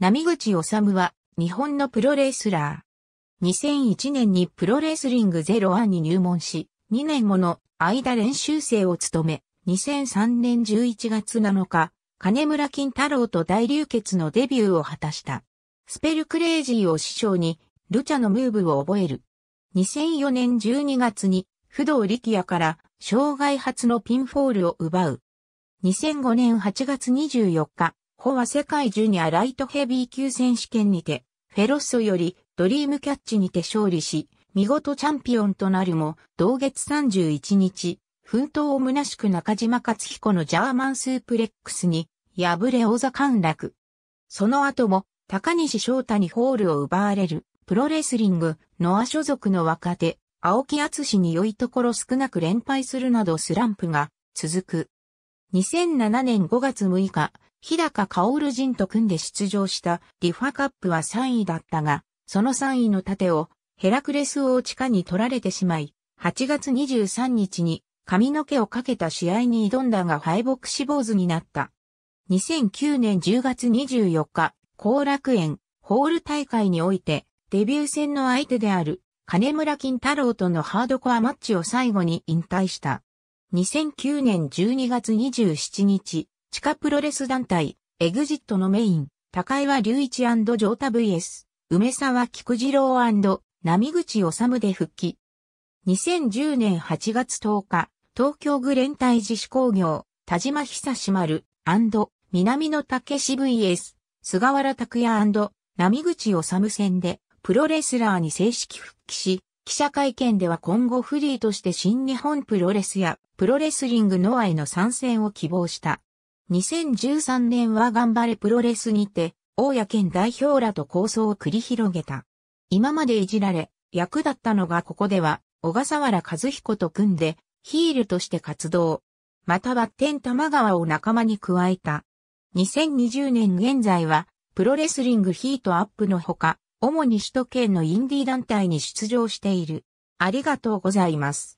波口治は、日本のプロレスラー。2001年にプロレスリングゼロアンに入門し、2年もの間練習生を務め、2003年11月7日、金村金太郎と大流血のデビューを果たした。スペルクレイジーを師匠に、ルチャのムーブを覚える。2004年12月に、不動力也から、生涯初のピンフォールを奪う。2005年8月24日、ホは世界ジュニアライトヘビー級選手権にて、フェロッソよりドリームキャッチにて勝利し、見事チャンピオンとなるも、同月31日、奮闘を虚しく中島勝彦のジャーマンスープレックスに、敗れ王座陥落。その後も、高西翔太にホールを奪われる、プロレスリング、ノア所属の若手、青木厚に良いところ少なく連敗するなどスランプが続く。2007年5月6日、日高織陣と組んで出場したリファカップは3位だったが、その3位の盾をヘラクレス王地下に取られてしまい、8月23日に髪の毛をかけた試合に挑んだが敗北死亡図になった。2009年10月24日、後楽園ホール大会においてデビュー戦の相手である金村金太郎とのハードコアマッチを最後に引退した。2009年12月27日、地下プロレス団体、エグジットのメイン、高岩隆一ジョータ VS、梅沢菊次郎波口治で復帰。2010年8月10日、東京グレンタ自主工業、田島久志丸、南野武志 VS、菅原拓也波口治戦で、プロレスラーに正式復帰し、記者会見では今後フリーとして新日本プロレスやプロレスリングノアへの参戦を希望した。2013年は頑張れプロレスにて、大谷県代表らと構想を繰り広げた。今までいじられ、役だったのがここでは、小笠原和彦と組んで、ヒールとして活動。または天玉川を仲間に加えた。2020年現在は、プロレスリングヒートアップのほか、主に首都圏のインディ団体に出場している。ありがとうございます。